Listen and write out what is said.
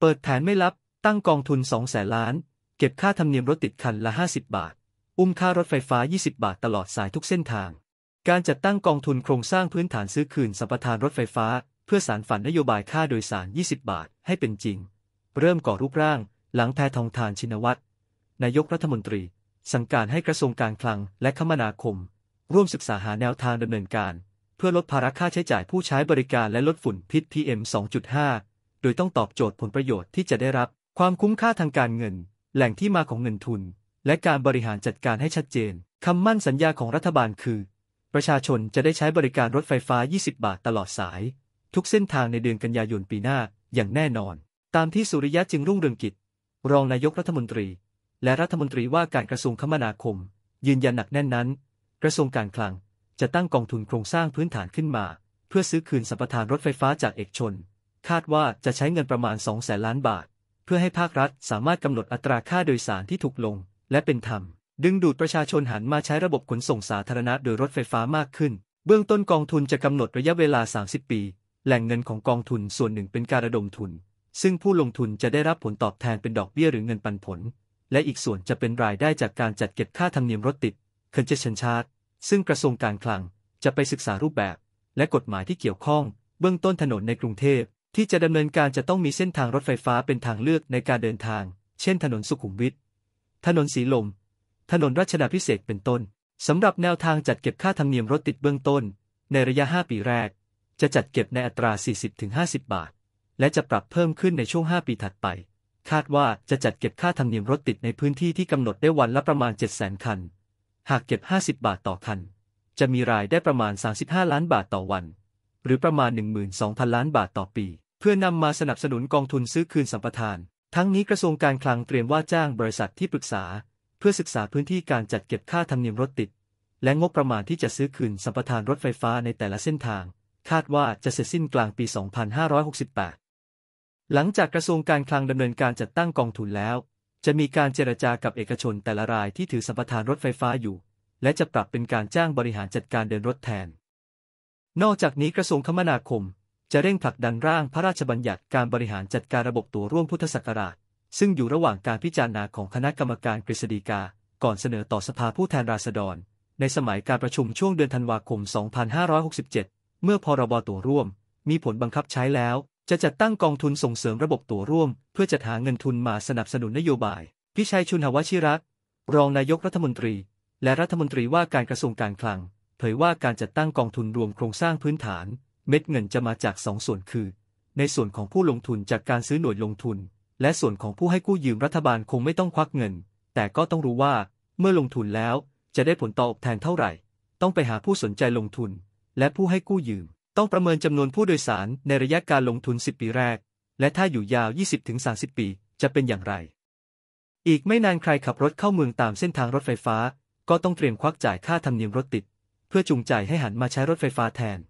เปิดแผนไม่รับตั้งกองทุน 2 แสนล้าน เก็บค่าธรรมเนียมรถติดคันละ 50 บาท อุ้มค่ารถไฟฟ้า 20 บาทตลอดสายทุกเส้นทาง การจัดตั้งกองทุนโครงสร้างพื้นฐานซื้อคืนสัมปทานรถไฟฟ้าเพื่อสารฝันนโยบายค่าโดยสาร 20 บาทให้เป็นจริง เริ่มก่อรูปร่างหลังแพทองทานชินวัตรนายกรัฐมนตรีสั่งการให้กระทรวงการคลังและคมนาคมร่วมศึกษาหาแนวทางดำเนินการเพื่อลดภาระค่าใช้จ่ายผู้ใช้บริการและลดฝุ่นพิษ PM 2.5ดยต้องตอบโจทย์ผลประโยชน์ที่จะได้รับความคุ้มค่าทางการเงิน แหล่งที่มาของเงินทุน และการบริหารจัดการให้ชัดเจนคำมั่นสัญญาของรัฐบาลคือ ประชาชนจะได้ใช้บริการรถไฟฟ้า 20 บาทตลอดสาย ทุกเส้นทางในเดือนกันยายนปีหน้าอย่างแน่นอน ตามที่สุริยะจึงรุ่งเรืองกิจ รองนายกรัฐมนตรี และรัฐมนตรีว่าการกระทรวงคมนาคม ยืนยันหนักแน่นนั้นกระทรวงการคลัง จะตั้งกองทุนโครงสร้างพื้นฐานขึ้นมา เพื่อซื้อคืนสัมปทานรถไฟฟ้าจากเอกชนคาดว่าจะใช้เงินประมาณ 2 0 0แสนล้านบาท เพื่อให้ภาครัฐสามารถกำหนดอัตราค่าโดยสารที่ถูกลงและเป็นธรรม ดึงดูดประชาชนหันมาใช้ระบบขนส่งสาธารณะ โดยรถไฟฟ้ามากขึ้น เบื้องต้นกองทุนจะกำหนดระยะเวลา 30 ปี แหล่งเงินของกองทุนส่วนหนึ่งเป็นการระดมทุน ซึ่งผู้ลงทุนจะได้รับผลตอบแทนเป็นดอกเบี้ยหรือเงินปันผล และอีกส่วนจะเป็นรายได้จากการจัดเก็บค่าธรรมเนียมรถติด เคันเจชันชาตซึ่งกระทรวงการคลังจะไปศึกษารูปแบบและกฎหมายที่เกี่ยวข้อง เบื้องต้นถนนในกรุงเทพที่จะดำเนินการจะต้องมีเส้นทางรถไฟฟ้าเป็นทางเลือกในการเดินทาง เช่น ถนนสุขุมวิท ถนนสีลม ถนนรัชดาพิเศษเป็นต้น สำหรับแนวทางจัดเก็บค่าธรรมเนียมรถติดเบื้องต้น ในระยะ 5 ปีแรก จะจัดเก็บในอัตรา 40-50 บาท และจะปรับเพิ่มขึ้นในช่วง 5 ปีถัดไป คาดว่าจะจัดเก็บค่าธรรมเนียมรถติดในพื้นที่ที่กำหนดได้วันละประมาณ 700,000คัน หากเก็บ 50 บาทต่อคัน จะมีรายได้ประมาณ 35 ล้านบาทต่อวัน หรือประมาณ 12,000 ล้านบาทต่อปีเพื่อนำมาสนับสนุนกองทุนซื้อคืนสัมปทาน ทั้งนี้กระทรวงการคลังเตรียมว่าจ้างบริษัทที่ปรึกษา เพื่อศึกษาพื้นที่การจัดเก็บค่าธรรมเนียมรถติด และงบประมาณที่จะซื้อคืนสัมปทานรถไฟฟ้าในแต่ละเส้นทาง คาดว่าจะเสร็จสิ้นกลางปี 2568 หลังจากกระทรวงการคลังดำเนินการจัดตั้งกองทุนแล้ว จะมีการเจรจากับเอกชนแต่ละรายที่ถือสัมปทานรถไฟฟ้าอยู่ และจะปรับเป็นการจ้างบริหารจัดการเดินรถแทน นอกจากนี้กระทรวงคมนาคมจะเร่งผลักดันร่างพระราชบัญญัติการบริหารจัดการระบบตัวร่วมพุทธศักราช ซึ่งอยู่ระหว่างการพิจารณาของคณะกรรมการกฤษฎีกา ก่อนเสนอต่อสภาผู้แทนราษฎร ในสมัยการประชุมช่วงเดือนธันวาคม 2567 เมื่อพรบตัวร่วม มีผลบังคับใช้แล้ว จะจัดตั้งกองทุนส่งเสริมระบบตัวร่วม เพื่อจัดหาเงินทุนมาสนับสนุนนโยบาย พิชัยชุนหวชิรักรองนายกรัฐมนตรี และรัฐมนตรีว่าการกระทรวงการคลัง เผยว่าการจัดตั้งกองทุนรวมโครงสร้างพื้นฐานเม็ดเงินจะมาจาก2สส่วนคือ ในส่วนของผู้ลงทุนจากการซื้อหน่วยลงทุน และส่วนของผู้ให้กู้ยืมรัฐบาลคงไม่ต้องควักเงิน แต่ก็ต้องรู้ว่าเมื่อลงทุนแล้วจะได้ผลตอบแทนเท่าไหร่ต้องไปหาผู้สนใจลงทุน และผู้ให้กู้ยืม ต้องประเมินจำนวนผู้โดยสารในระยะการลงทุน 10 ปีแรก และถ้าอยู่ยาว 20-30 ปีจะเป็นอย่างไร อีกไม่นานใครขับรถเข้าเมืองตามเส้นทางรถไฟฟ้า ก็ต้องเตรียมควักจ่ายค่าธรรมเนียมรถติดเพื่อจูงใจให้หันมาใช้รถไฟฟ้าแทน